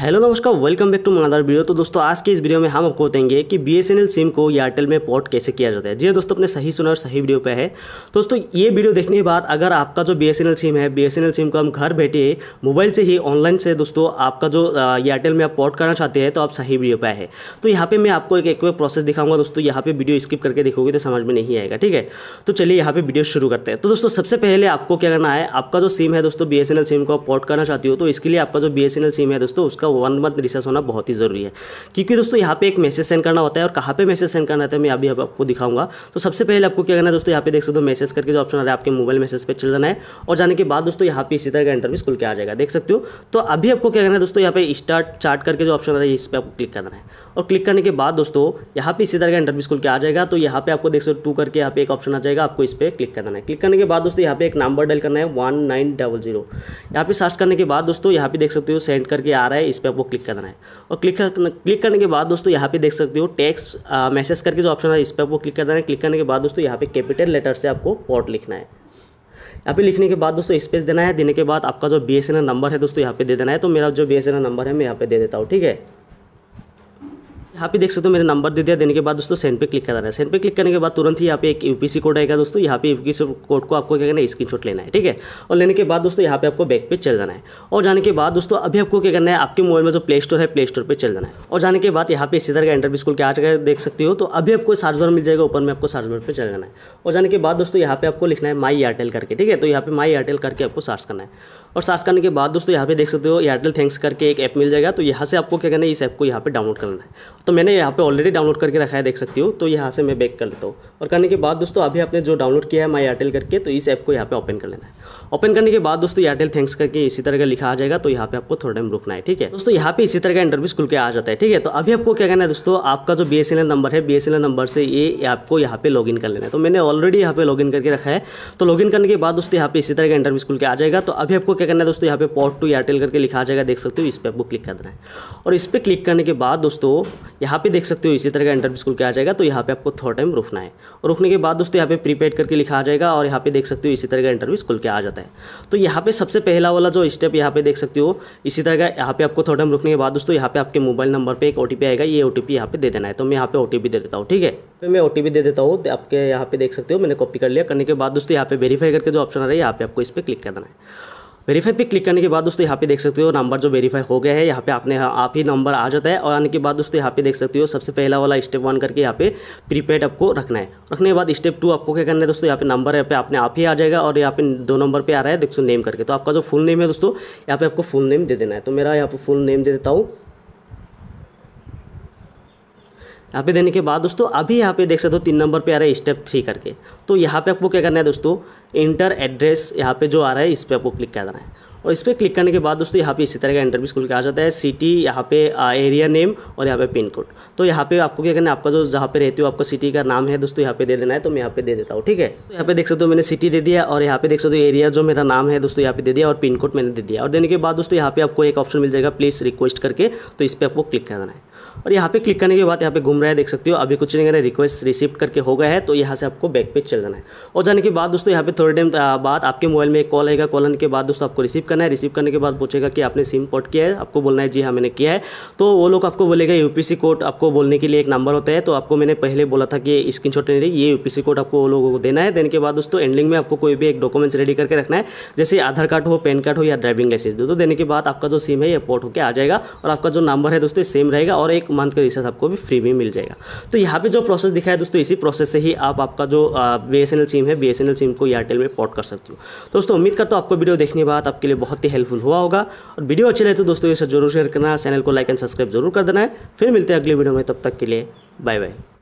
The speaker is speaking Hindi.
हेलो नमस्कार वेलकम बैक टू मनादार वीडियो तो दोस्तों आज के इस वीडियो में हम आपको बताएंगे कि बीएसएनएल सिम को एयरटेल में पोर्ट कैसे किया जाता है जी हाँ दोस्तों अपने सही सुना और सही वीडियो पे है दोस्तों ये वीडियो देखने के बाद अगर आपका जो बीएसएनएल सिम है बीएसएनएल सिम को हम घर बैठे मोबाइल से ही ऑनलाइन से दोस्तों आपका जो एयरटेल में आप पोर्ट करना चाहते हैं तो आप सही वीडियो पर है तो यहाँ पर मैं आपको एक एक प्रोसेस दिखाऊंगा दोस्तों यहाँ पर वीडियो स्किप करके देखोगे तो समझ में नहीं आएगा ठीक है तो चलिए यहाँ पर वीडियो शुरू करते हैं तो दोस्तों सबसे पहले आपको क्या करना है आपका जो सिम है दोस्तों बी सिम को पोर्ट करना चाहती हो तो इसके लिए आपका जो बी सिम है दोस्तों उसका तो वन मंथ रिसर्च होना बहुत ही ज़रूरी है क्योंकि दोस्तों यहाँ पे एक मैसेज सेंड करना होता है और कहाँ पे मैसेज सेंड करना होता है मैं अभी आपको दिखाऊंगा तो सबसे पहले आपको क्या करना है दोस्तों यहाँ पे देख सकते हो मैसेज करके जो ऑप्शन आ रहा है आपके मोबाइल मैसेज पर चल जाना है और जाने के बाद दोस्तों यहाँ पे इसी तरह का इंटरव्यू खुल के आ जाएगा देख सकते हो तो अभी आपको क्या करना है दोस्तों यहाँ पे स्टार्ट चार्ट करके जो ऑप्शन आ रहा है इस पर आपको क्लिक करना है और क्लिक करने के बाद दोस्तों यहाँ पे इसी तरह का इंटरव्यू खुल के आ जाएगा तो यहाँ पे आपको देख सकते हो टू करके यहाँ पे एक ऑप्शन आ जाएगा आपको इस पर क्लिक करना है क्लिक करने के बाद दोस्तों यहाँ पे एक नंबर डल करना है वन नाइन डबल जीरो यहाँ पे सर्च करने के बाद दोस्तों यहाँ पे देख सकते हो सेंड करके आ रहा है इस पे आपको क्लिक करना है और क्लिक क्लिक करने के बाद दोस्तों यहाँ पे देख सकते हो टैक्स मैसेज करके जो ऑप्शन है इस पर आपको क्लिक करना है क्लिक करने के बाद दोस्तों यहाँ पे कैपिटल लेटर से आपको पॉट लिखना है यहाँ पे लिखने के बाद दोस्तों स्पेस देना है देने के बाद आपका जो बी नंबर है दोस्तों यहाँ पे दे देना है तो मेरा जो बी नंबर है मैं यहाँ पे दे देता हूँ ठीक है यहाँ पे देख सकते हो मेरे नंबर दे दिया देने के बाद दोस्तों सेंड पे क्लिक करना है सेंड पे क्लिक करने के बाद तुरंत ही यहाँ पे एक यूपीसी कोड आएगा दोस्तों यहाँ पे यूपीसी कोड को आपको क्या करना है स्क्रीनशॉट लेना है ठीक है और लेने के बाद दोस्तों यहाँ पे आपको बैक पे चल जाना है और जाने के बाद दोस्तों अभी आपको क्या करना है आपके मोबाइल में जो प्ले स्टोर है प्ले स्टोर पर चल जाना है और जाने के बाद यहाँ पे इसी तरह का इंटरव्यू स्कूल के आज देख सकते हो तो अभी आपको सार्च बार मिल जाएगा ऊपर में आपको सार्च बार पर चल जाना है और जाने के बाद दोस्तों यहाँ पे आपको लिखना है माई एयरटेल करके ठीक है तो यहाँ पे माई एयरटेल करके आपको सर्च करना है और सर्च करने के बाद दोस्तों यहाँ पे देख सकते हो एयरटेल थैंक्स करके एक ऐप मिल जाएगा तो यहाँ से आपको क्या करना है इस ऐप को यहाँ पे डाउनलोड करना है तो मैंने यहाँ पे ऑलरेडी डाउनलोड करके रखा है देख सकती हूँ तो यहाँ से मैं बैक कर लेता हूँ और करने के बाद दोस्तों अभी आपने जो डाउनलोड किया है माई एयरटेल करके तो इस ऐप को यहाँ पे ओपन कर लेना है ओपन करने के बाद दोस्तों एयरटेल थैंक्स करके इसी तरह का लिखा आ जाएगा तो यहाँ पे आपको थोड़ा टाइम रुकना है ठीक है दोस्तों यहाँ पे इसी तरह का इंटरव्यू खुल के आ जाता है ठीक है तो अभी आपको क्या करना है दोस्तों आपका जो बी नंबर है बी नंबर से ये आपको यहाँ पे लॉग कर लेना है तो मैंने ऑलरेडी यहाँ पे लॉग करके रखा है तो लॉग करने के बाद दोस्तों यहाँ पे इसी तरह का इंटरव्यू खुल के आ जाएगा तो अभी आपको क्या करना है दोस्तों यहाँ पे पोर्ट टू एयरटेल करके लिखा आ जाएगा देख सकते हो इस पर आपको क्लिक कर देना है और इस पर क्लिक करने के बाद दोस्तों यहाँ पे देख सकते हो इसी तरह का एंटर स्कूल क्या आ जाएगा तो यहाँ पे आपको थोड़ा टाइम रुकना है और रुकने के बाद दोस्तों यहाँ पे प्रीपेड करके लिखा आ जाएगा और यहाँ पे देख सकते हो इसी तरह का इंटरव्यू स्कूल के आ जाता है तो यहाँ पे सबसे पहला वाला जो स्टेप यहाँ पे देख सकते हो इसी तरह का यहाँ पे आपको थोड़ा टाइम रुकने के बाद दोस्तों यहाँ पे आपके मोबाइल नंबर पर एक ओ आएगा ये ओ टी यहाँ पे दे देना है तो मैं यहाँ पे ओ दे देता हूँ ठीक है तो मैं ओ दे देता हूँ आपके यहाँ पे देख सकते हो मैंने कॉपी कर लिया करने के बाद दोस्तों यहाँ पे वेरीफाई करके जो ऑप्शन आ रहा है यहाँ पे आपको इस पर क्लिक कर देना है वेरीफाई पे क्लिक करने के बाद दोस्तों यहाँ पे देख सकते हो नंबर जो वेरीफाई हो गया है यहाँ पे आपने हाँ, आप ही नंबर आ जाता है और आने के बाद दोस्तों यहाँ पे देख सकते हो सबसे पहला वाला स्टेप वन करके यहाँ पे प्रीपेड आपको रखना है रखने के बाद स्टेप टू आपको क्या करना है दोस्तों यहाँ पे नंबर यहाँ पे आपने आप ही आ जाएगा और यहाँ पे दो नंबर पर आ रहा है देखो नेम करके तो आपका जो फुल नेम है दोस्तों यहाँ पे आपको फुल नेम दे देना है तो मेरा यहाँ पर फुल नेम दे देता हूँ यहाँ पे देने के बाद दोस्तों अभी यहाँ पे देख सकते हो तीन नंबर पे आ रहा है स्टेप थ्री करके तो यहाँ पे आपको क्या करना है दोस्तों इंटर एड्रेस यहाँ पे जो आ रहा है इस पर आपको क्लिक करना है और इस पर क्लिक करने के बाद दोस्तों यहाँ पे इसी तरह का इंटरव्यू खुल के आ जाता है सिटी यहाँ पे एरिया नेम और यहाँ पे पिन कोड तो यहाँ पे आपको क्या करना है आपका जो जहाँ पे रहते हो आपका सिटी का नाम है दोस्तों यहाँ पे दे देना है तो मैं यहाँ पे दे देता हूँ ठीक है तो यहाँ पे देख सकते हो मैंने सिटी दे दिया और यहाँ पे देख सकते हो एरिया जो मेरा नाम है दोस्तों यहाँ पे दे दिया और पिन कोड मैंने दे दिया और देने के बाद दोस्तों यहाँ पे आपको एक ऑप्शन मिल जाएगा प्लीज़ रिक्वेस्ट करके तो इस पर आपको क्लिक करना है और यहाँ पे क्लिक करने के बाद यहाँ पे घूम रहा है देख सकते हो अभी कुछ नहीं करना रिक्वेस्ट रिसीव करके हो गया है तो यहाँ से आपको बैक पे चल जाना है और जाने के बाद दोस्तों यहाँ पे थोड़े टाइम बाद आपके मोबाइल में एक कॉल आएगा कॉल आने के बाद दोस्तों आपको रिसीव करना है रिसीव करने के बाद पूछेगा कि आपने सिम पोर्ट किया है आपको बोलना है जी हाँ मैंने किया है तो वो लोग आपको बोलेगा यूपीसी कोड आपको बोलने के लिए एक नंबर होता है तो आपको मैंने पहले बोला था कि स्क्रीन शॉट नहीं ये यूपीसी कोड आपको वो लोगों को देना है देने के बाद दोस्तों एंडिंग में आपको कोई भी एक डॉक्यूमेंट्स रेडी करके रखना है जैसे आधार कार्ड हो पैन कार्ड हो या ड्राइविंग लाइसेंस दो तो देने के बाद आपका जो सिम है ये पोर्ट होकर आ जाएगा और आपका जो नंबर है दोस्तों सेम रहेगा और एक मंथ का रिचार्ज आपको भी फ्री में मिल जाएगा तो यहाँ पर जो प्रोसेस दिखाया है दोस्तों इसी प्रोसेस से ही आप आपका जो बी सिम है बी सिम को एयरटेल में पोर्ट कर सकते हो तो दोस्तों उम्मीद करता हूँ आपको वीडियो देखने के बाद आपके लिए बहुत ही हेल्पफुल हुआ होगा और वीडियो अच्छी लगे तो दोस्तों ये जरूर शेयर करना चैनल को लाइक एंड सब्सक्राइब जरूर कर देना है फिर मिलते हैं अगली वीडियो में तब तक के लिए बाय बाय